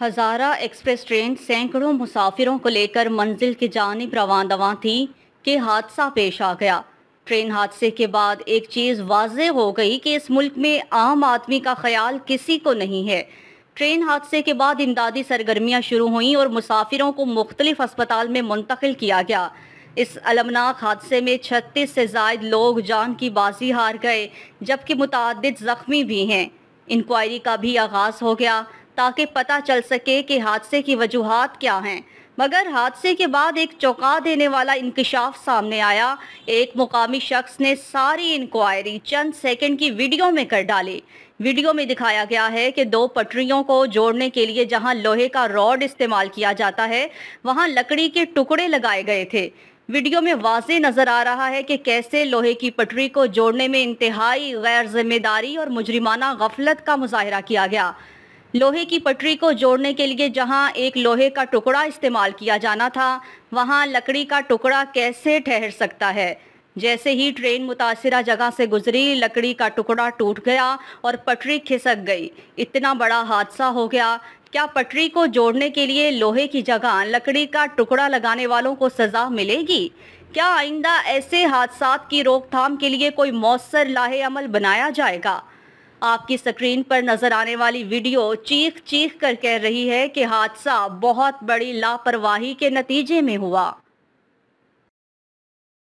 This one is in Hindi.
हज़ारा एक्सप्रेस ट्रेन सैकड़ों मुसाफिरों को लेकर मंजिल की जानब रवान दवा थी कि हादसा पेश आ गया ट्रेन हादसे के बाद एक चीज़ वाज हो गई कि इस मुल्क में आम आदमी का ख्याल किसी को नहीं है ट्रेन हादसे के बाद इमदादी सरगर्मियाँ शुरू हुई और मुसाफिरों को मुख्तलिफ अस्पताल में मुंतकिल किया गया इस अलमनाक हादसे में छत्तीस से जायद लोग जान की बाजी हार गए जबकि मुतद ज़ख्मी भी हैं इंक्वायरी का भी आगाज़ हो गया ताकि पता चल सके कि हादसे की वजूहत क्या हैं मगर हादसे के बाद एक चौंका देने वाला इंकशाफ सामने आया एक मुकामी शख्स ने सारी इंक्वायरी चंद सेकंड की वीडियो में कर डाली वीडियो में दिखाया गया है कि दो पटरियों को जोड़ने के लिए जहां लोहे का रॉड इस्तेमाल किया जाता है वहां लकड़ी के टुकड़े लगाए गए थे वीडियो में वाज नज़र आ रहा है कि कैसे लोहे की पटरी को जोड़ने में इंतहाई गैर जिम्मेदारी और मुजरिमाना गफलत का मुजाहरा किया गया लोहे की पटरी को जोड़ने के लिए जहां एक लोहे का टुकड़ा इस्तेमाल किया जाना था वहां लकड़ी का टुकड़ा कैसे ठहर सकता है जैसे ही ट्रेन मुतासरा जगह से गुजरी लकड़ी का टुकड़ा टूट गया और पटरी खिसक गई इतना बड़ा हादसा हो गया क्या पटरी को जोड़ने के लिए लोहे की जगह लकड़ी का टुकड़ा लगाने वालों को सज़ा मिलेगी क्या आइंदा ऐसे हादसा की रोकथाम के लिए कोई मौसर लाहे अमल बनाया जाएगा आपकी स्क्रीन पर नजर आने वाली वीडियो चीख चीख कर कह रही है कि हादसा बहुत बड़ी लापरवाही के नतीजे में हुआ